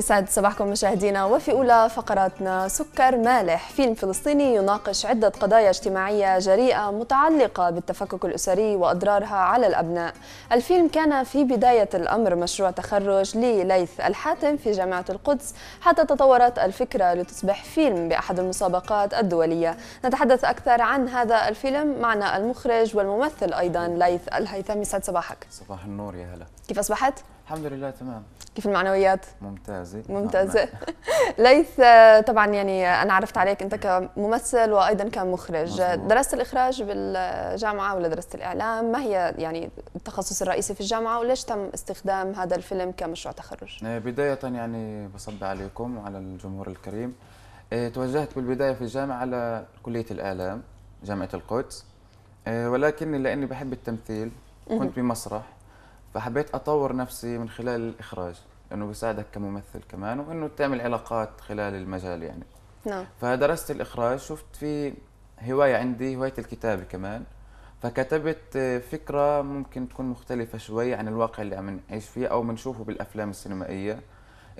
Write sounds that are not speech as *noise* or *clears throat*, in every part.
يسعد صباحكم مشاهدينا وفي أولى فقراتنا سكر مالح فيلم فلسطيني يناقش عدة قضايا اجتماعية جريئة متعلقة بالتفكك الأسري وأضرارها على الأبناء الفيلم كان في بداية الأمر مشروع تخرج لليث الحاتم في جامعة القدس حتى تطورت الفكرة لتصبح فيلم بأحد المسابقات الدولية نتحدث أكثر عن هذا الفيلم معنا المخرج والممثل أيضا ليث الهيثم يسعد صباحك صباح النور يا هلا كيف أصبحت؟ الحمد لله تمام كيف المعنويات؟ ممتازة ممتازة *laughs* ليث طبعا يعني أنا عرفت عليك أنت كممثل وأيضا كمخرج مزبوط. درست الإخراج بالجامعة ولا درست الإعلام ما هي يعني التخصص الرئيسي في الجامعة وليش تم استخدام هذا الفيلم كمشروع تخرج؟ إيه، بداية يعني بصب عليكم وعلى الجمهور الكريم إيه، توجهت بالبداية في الجامعة على كلية الإعلام جامعة القدس إيه، ولكن لأني بحب التمثيل كنت بمسرح فحبيت أطور نفسي من خلال الإخراج لانه بيساعدك كممثل كمان وانه تعمل علاقات خلال المجال يعني نعم فدرست الاخراج شفت في هوايه عندي هوايه الكتابه كمان فكتبت آه، فكره ممكن تكون مختلفه شوي عن الواقع اللي عم نعيش فيه او بنشوفه بالافلام السينمائيه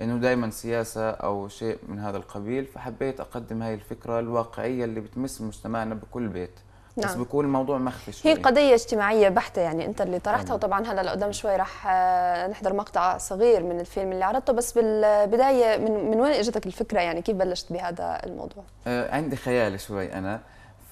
انه دائما سياسه او شيء من هذا القبيل فحبيت اقدم هاي الفكره الواقعيه اللي بتمس مجتمعنا بكل بيت نعم. بس بيكون الموضوع مخفي شوي. هي قضية اجتماعية بحتة يعني أنت اللي طرحتها وطبعا هلا لقدام شوي رح آه، نحضر مقطع صغير من الفيلم اللي عرضته بس بالبداية من, من وين اجتك الفكرة يعني كيف بلشت بهذا الموضوع؟ آه، عندي خيال شوي أنا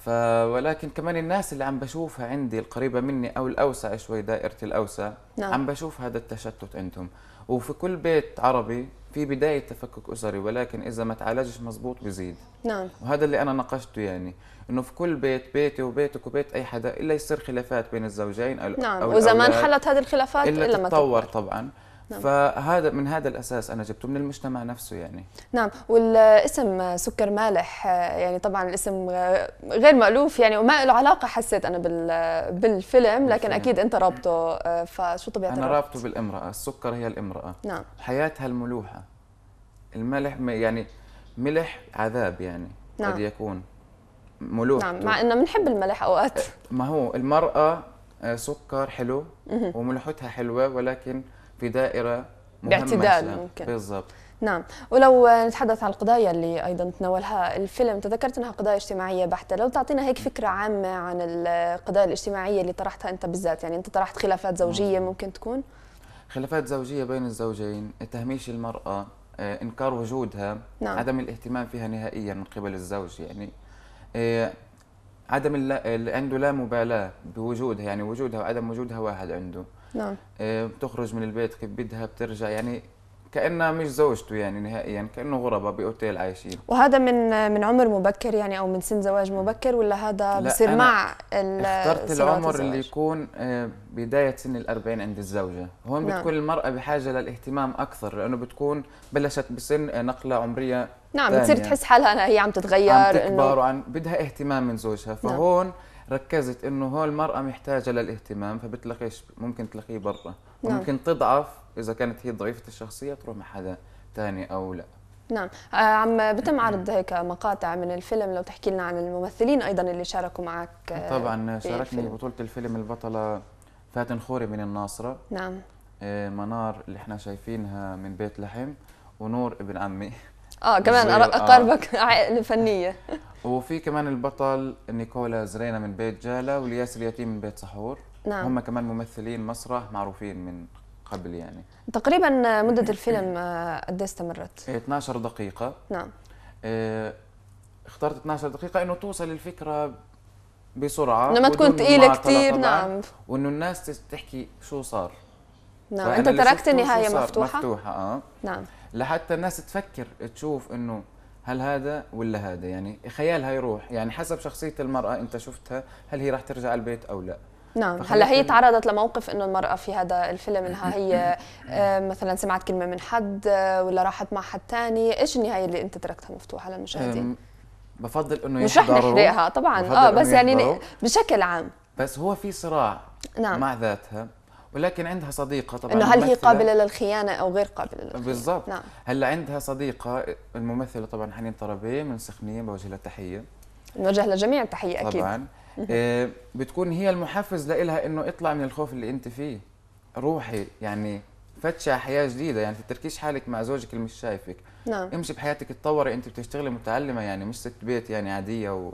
ف ولكن كمان الناس اللي عم بشوفها عندي القريبة مني أو الأوسع شوي دائرتي الأوسع نعم. عم بشوف هذا التشتت عندهم وفي كل بيت عربي في بداية تفكك أسري ولكن إذا ما تعالجش مزبوط بزيد نعم وهذا اللي أنا ناقشته يعني إنه في كل بيت بيتي وبيتك وبيت أي حدا إلا يصير خلافات بين الزوجين أو نعم وإذا ما انحلت هذه الخلافات إلا, إلا ما تتطور طبعا نعم. فهذا من هذا الاساس انا جبته من المجتمع نفسه يعني نعم والاسم سكر مالح يعني طبعا الاسم غير مالوف يعني وما له علاقه حسيت انا بالفيلم لكن اكيد انت رابطه آه، فشو طبيعه انا رابطه بالامراه السكر هي الامراه نعم حياتها الملوحه الملح يعني ملح عذاب يعني نعم. قد يكون ملوح نعم مع انه بنحب الملح اوقات ما هو المراه آه، سكر حلو وملوحتها حلوه ولكن في دائره باعتدال ممكن بالضبط نعم ولو نتحدث عن القضايا اللي ايضا تناولها الفيلم تذكرت انها قضايا اجتماعيه بحته لو تعطينا هيك فكره عامه عن القضايا الاجتماعيه اللي طرحتها انت بالذات يعني انت طرحت خلافات زوجيه ممكن تكون خلافات زوجيه بين الزوجين تهميش المراه آه، انكار وجودها نعم. عدم الاهتمام فيها نهائيا من قبل الزوج يعني آه، عدم اللي عنده لا مبالاه بوجودها يعني وجودها وعدم وجودها واحد عنده نعم آه، بتخرج من البيت كيف بدها بترجع يعني كانها مش زوجته يعني نهائيا كانه غرباء باوتيل عايشين وهذا من من عمر مبكر يعني او من سن زواج مبكر ولا هذا بصير مع اخترت العمر الزواج. اللي يكون آه، بدايه سن الأربعين عند الزوجه هون نعم. بتكون المراه بحاجه للاهتمام اكثر لانه بتكون بلشت بسن آه، نقله عمريه نعم بتصير تحس حالها هي عم تتغير عم تكبر إنه... وعن بدها اهتمام من زوجها نعم. فهون نعم. ركزت انه هون المراه محتاجه للاهتمام فبتلاقيش ممكن تلاقيه برا نعم. وممكن تضعف اذا كانت هي ضعيفه الشخصيه تروح مع حدا ثاني او لا نعم آه، عم بتم عرض هيك مقاطع من الفيلم لو تحكي لنا عن الممثلين ايضا اللي شاركوا معك آه، طبعا شاركني بطوله الفيلم البطله فاتن خوري من الناصره نعم آه، منار اللي احنا شايفينها من بيت لحم ونور ابن عمي اه *laughs* كمان اقاربك آه. *laughs* عائله فنيه وفي كمان البطل نيكولا زرينا من بيت جاله والياس اليتيم من بيت سحور نعم هم كمان ممثلين مسرح معروفين من قبل يعني تقريبا مدة *clears throat* الفيلم آه، قد إيه استمرت؟ 12 دقيقة نعم اه اخترت 12 دقيقة انه توصل الفكرة بسرعة لما تكون ثقيلة كثير نعم وانه الناس تحكي شو صار نعم انت تركت النهاية مفتوحة؟ مفتوحة اه نعم لحتى الناس تفكر تشوف انه هل هذا ولا هذا يعني خيالها يروح يعني حسب شخصية المرأة انت شفتها هل هي راح ترجع البيت او لا نعم هلا هي يعني. تعرضت لموقف انه المراه في هذا الفيلم انها *laughs* هي آه، مثلا سمعت كلمه من حد آه، ولا راحت مع حد ثاني ايش النهايه اللي انت تركتها مفتوحه للمشاهدين بفضل انه مش رح نحرقها طبعا اه بس يعني بشكل عام بس هو في صراع نعم. مع ذاتها ولكن عندها صديقه طبعا انه هل هي قابله للخيانه او غير قابله للخيانه بالضبط نعم. هلا عندها صديقه الممثله طبعا حنين طربي من سخنيه بوجه لها تحيه نوجه لها جميع التحيه اكيد طبعا *laughs* آه، بتكون هي المحفز لإلها انه اطلع من الخوف اللي انت فيه روحي يعني فتشي على حياه جديده يعني تتركيش حالك مع زوجك اللي مش شايفك نعم امشي بحياتك تطوري انت بتشتغلي متعلمه يعني مش ست بيت يعني عاديه و...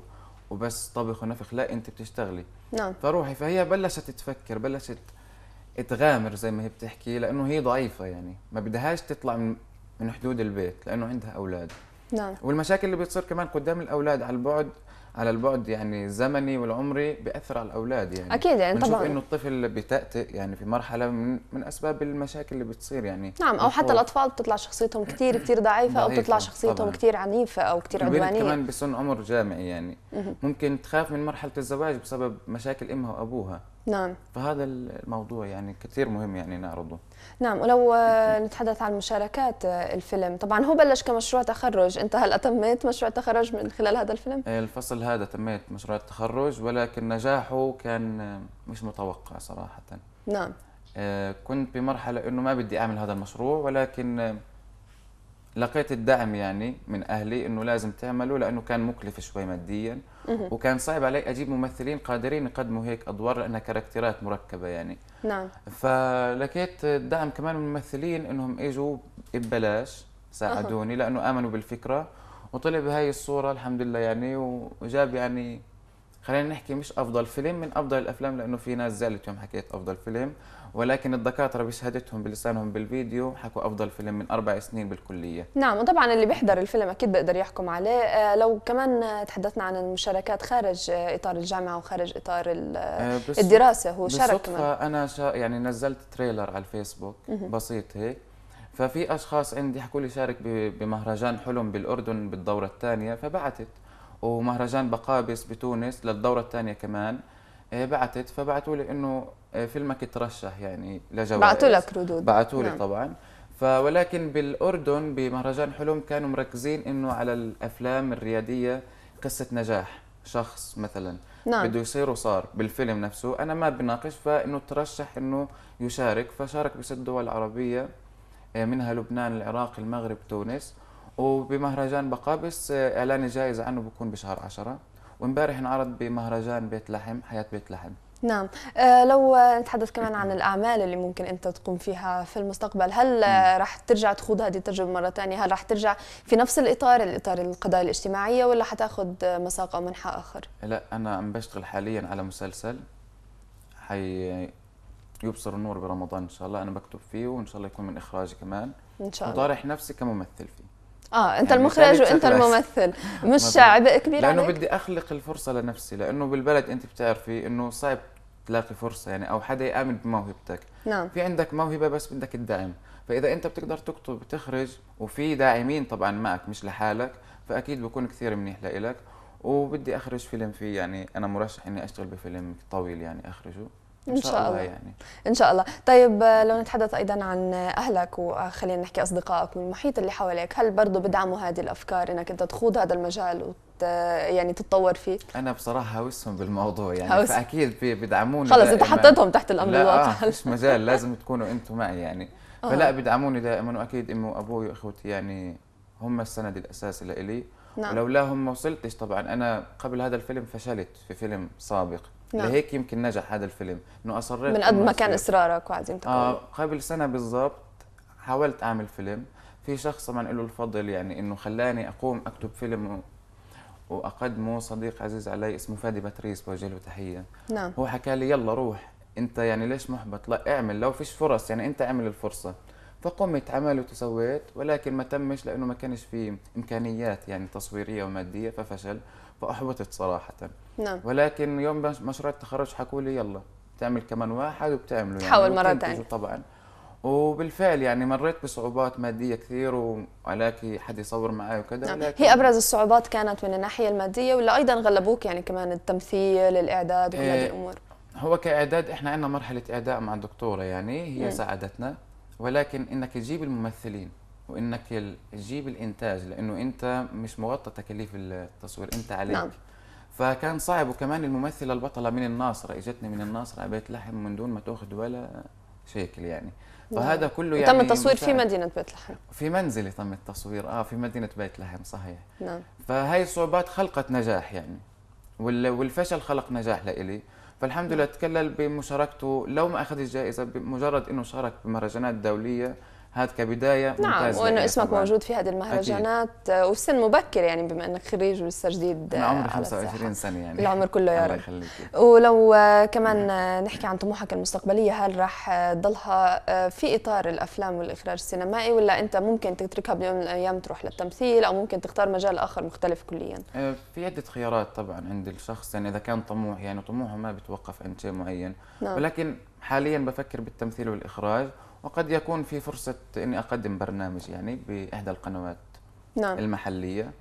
وبس طبخ ونفخ لا انت بتشتغلي نعم فروحي فهي بلشت تفكر بلشت تغامر زي ما هي بتحكي لانه هي ضعيفه يعني ما بدهاش تطلع من من حدود البيت لانه عندها اولاد نعم والمشاكل اللي بتصير كمان قدام الاولاد على البعد على البعد يعني الزمني والعمري بياثر على الاولاد يعني اكيد يعني طبعا انه الطفل بتأتئ يعني في مرحله من من اسباب المشاكل اللي بتصير يعني نعم او حتى الاطفال بتطلع شخصيتهم كثير نعم. كثير ضعيفه او بتطلع شخصيتهم كثير عنيفه او كثير عدوانيه كمان بسن عمر جامعي يعني ممكن تخاف من مرحله الزواج بسبب مشاكل امها وابوها نعم فهذا الموضوع يعني كثير مهم يعني نعرضه نعم ولو آه، نتحدث عن مشاركات آه، الفيلم طبعا هو بلش كمشروع تخرج انت هل اتميت مشروع تخرج من خلال هذا الفيلم آه، الفصل هذا تميت مشروع التخرج ولكن نجاحه كان مش متوقع صراحه نعم كنت بمرحله انه ما بدي اعمل هذا المشروع ولكن لقيت الدعم يعني من اهلي انه لازم تعمله لانه كان مكلف شوي ماديا وكان صعب علي اجيب ممثلين قادرين يقدموا هيك ادوار لانها كاركتيرات مركبه يعني نعم فلقيت الدعم كمان من الممثلين انهم اجوا ببلاش ساعدوني لانه امنوا بالفكره وطلع بهاي الصوره الحمد لله يعني وجاب يعني خلينا نحكي مش افضل فيلم من افضل الافلام لانه في ناس زعلت يوم حكيت افضل فيلم ولكن الدكاتره بشهادتهم بلسانهم بالفيديو حكوا افضل فيلم من اربع سنين بالكليه نعم وطبعا اللي بيحضر الفيلم اكيد بيقدر يحكم عليه آه، لو كمان تحدثنا عن المشاركات خارج اطار الجامعه وخارج اطار آه، الدراسه هو شارك كمان انا شا يعني نزلت تريلر على الفيسبوك بسيط هيك ففي اشخاص عندي حكوا لي شارك بمهرجان حلم بالاردن بالدوره الثانيه فبعتت ومهرجان بقابس بتونس للدوره الثانيه كمان إيه، بعتت فبعتوا لي انه إيه، فيلمك ترشح يعني لجوائز بعثوا لك ردود بعثوا لي نعم. طبعا ولكن بالاردن بمهرجان حلم كانوا مركزين انه على الافلام الرياديه قصه نجاح شخص مثلا نعم. بده يصير وصار بالفيلم نفسه انا ما بناقش فانه ترشح انه يشارك فشارك بست دول عربيه إيه، منها لبنان العراق المغرب تونس وبمهرجان بقابس آه، اعلان الجائزه عنه بكون بشهر 10 وامبارح انعرض بمهرجان بيت لحم حياه بيت لحم نعم أه لو نتحدث كمان عن الأعمال اللي ممكن أنت تقوم فيها في المستقبل هل راح ترجع تخوض هذه التجربة مرة ثانية هل راح ترجع في نفس الإطار الإطار القضايا الاجتماعية ولا حتاخذ مساق أو منحى آخر لا أنا عم بشتغل حاليا على مسلسل حي يبصر النور برمضان إن شاء الله أنا بكتب فيه وإن شاء الله يكون من إخراجي كمان إن شاء الله وطارح نفسي كممثل فيه اه انت يعني المخرج وانت الممثل مش *laughs* عبء كبير لانه عليك؟ بدي اخلق الفرصه لنفسي لانه بالبلد انت بتعرفي انه صعب تلاقي فرصه يعني او حدا يامن بموهبتك نعم في عندك موهبه بس بدك الدعم فاذا انت بتقدر تكتب تخرج وفي داعمين طبعا معك مش لحالك فاكيد بكون كثير منيح لإلك وبدي اخرج فيلم فيه يعني انا مرشح اني اشتغل بفيلم طويل يعني اخرجه ان شاء, إن شاء الله يعني ان شاء الله طيب آه، لو نتحدث ايضا عن اهلك وخلينا نحكي اصدقائك والمحيط اللي حواليك هل برضه بدعموا هذه الافكار انك انت تخوض هذا المجال وت... يعني تتطور فيه انا بصراحه هوسهم بالموضوع يعني هوس. فاكيد بيدعموني خلص انت حطيتهم تحت الامر آه، الواقع لا مش مجال لازم تكونوا انتم معي يعني *laughs* آه. فلا بيدعموني دائما واكيد امي وابوي واخوتي يعني هم السند الاساسي لإلي نعم. ولولاهم ما وصلتش طبعا انا قبل هذا الفيلم فشلت في فيلم سابق نعم. لهيك يمكن نجح هذا الفيلم انه اصريت من قد ما كان اصرارك وعزيمتك اه قبل سنه بالضبط حاولت اعمل فيلم في شخص طبعا له الفضل يعني انه خلاني اقوم اكتب فيلم واقدمه صديق عزيز علي اسمه فادي باتريس بوجه له تحيه نعم هو حكى لي يلا روح انت يعني ليش محبط لا اعمل لو فيش فرص يعني انت اعمل الفرصه فقمت عملت وسويت ولكن ما تمش لانه ما كانش في امكانيات يعني تصويريه وماديه ففشل فاحبطت صراحه نعم ولكن يوم مشروع التخرج حكوا لي يلا بتعمل كمان واحد وبتعمله يعني حاول مره ثانيه طبعا وبالفعل يعني مريت بصعوبات مادية كثير وعلاكي حد يصور معي وكذا نعم. هي أبرز الصعوبات كانت من الناحية المادية ولا أيضا غلبوك يعني كمان التمثيل الإعداد وكل هذه إيه، الأمور هو كإعداد إحنا عندنا مرحلة اعداء مع الدكتورة يعني هي مم. نعم. ساعدتنا ولكن إنك تجيب الممثلين وانك تجيب الانتاج لانه انت مش مغطى تكاليف التصوير انت عليك نعم. فكان صعب وكمان الممثله البطله من الناصره اجتني من الناصره على بيت لحم من دون ما تاخذ ولا شيكل يعني نعم. فهذا كله يعني تم التصوير في مدينه بيت لحم في منزلي تم التصوير اه في مدينه بيت لحم صحيح نعم فهي الصعوبات خلقت نجاح يعني والفشل خلق نجاح لإلي فالحمد لله نعم. تكلل بمشاركته لو ما اخذ الجائزه بمجرد انه شارك بمهرجانات دوليه هذا كبدايه نعم، ممتازه نعم وانه يعني اسمك طبعاً. موجود في هذه المهرجانات أكيد. آه، مبكر يعني بما انك خريج ولسه جديد انا عمري 25 سنه يعني العمر كله يا رب ولو آه، كمان نعم. نحكي عن طموحك المستقبليه هل راح آه، تضلها في اطار الافلام والاخراج السينمائي ولا انت ممكن تتركها بيوم من الايام تروح للتمثيل او ممكن تختار مجال اخر مختلف كليا في عده خيارات طبعا عند الشخص يعني اذا كان طموح يعني طموحه ما بيتوقف عند شيء معين نعم. ولكن حاليا بفكر بالتمثيل والاخراج وقد يكون في فرصة أني أقدم برنامج يعني بإحدى القنوات نعم. المحلية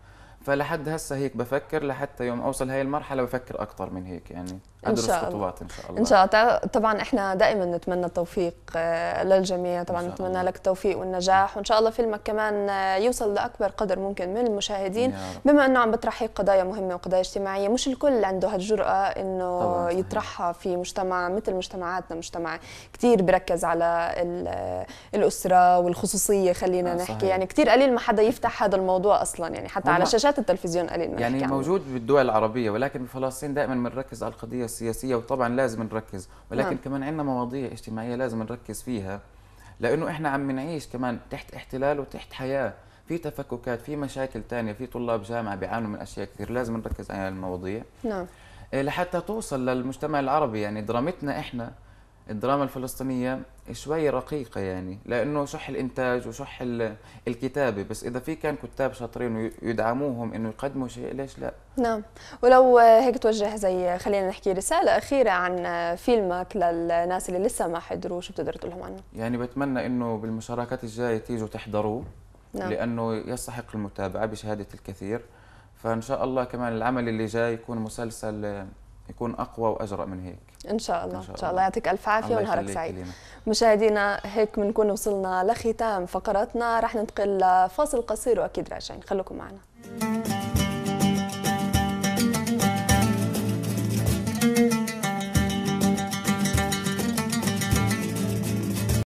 فلحد هسه هيك بفكر لحتى يوم أوصل هاي المرحلة بفكر أكثر من هيك يعني ان شاء الله ان شاء الله طبعا احنا دائما نتمنى التوفيق آه، للجميع طبعا نتمنى لك التوفيق والنجاح وان شاء الله فيلمك كمان آه، يوصل لاكبر قدر ممكن من المشاهدين بما انه عم بترحي قضايا مهمه وقضايا اجتماعيه مش الكل عنده هالجرأه انه يطرحها في مجتمع مثل مجتمعاتنا مجتمع كثير بركز على آه، الاسره والخصوصيه خلينا نحكي يعني كثير قليل ما حدا يفتح هذا الموضوع اصلا يعني حتى على شاشات التلفزيون قليل ما يعني موجود بالدول العربيه ولكن بفلسطين دائما بنركز على القضيه السياسيه وطبعا لازم نركز ولكن نعم. كمان عندنا مواضيع اجتماعيه لازم نركز فيها لانه احنا عم نعيش كمان تحت احتلال وتحت حياه في تفككات في مشاكل تانية في طلاب جامعه بيعانوا من اشياء كثير لازم نركز على المواضيع نعم إيه، لحتى توصل للمجتمع العربي يعني درامتنا احنا الدراما الفلسطينية شوي رقيقة يعني لأنه شح الإنتاج وشح الكتابة بس إذا في كان كتاب شاطرين ويدعموهم إنه يقدموا شيء ليش لا نعم ولو هيك توجه زي خلينا نحكي رسالة أخيرة عن فيلمك للناس اللي لسه ما حضروه شو بتقدر تقول لهم عنه يعني بتمنى إنه بالمشاركات الجاية تيجوا تحضروه نعم. لأنه يستحق المتابعة بشهادة الكثير فإن شاء الله كمان العمل اللي جاي يكون مسلسل يكون اقوى واجرأ من هيك ان شاء الله ان شاء الله, الله يعطيك الف عافيه ونهارك سعيد مشاهدينا هيك بنكون وصلنا لختام فقراتنا رح ننتقل لفاصل قصير واكيد راجعين خليكم معنا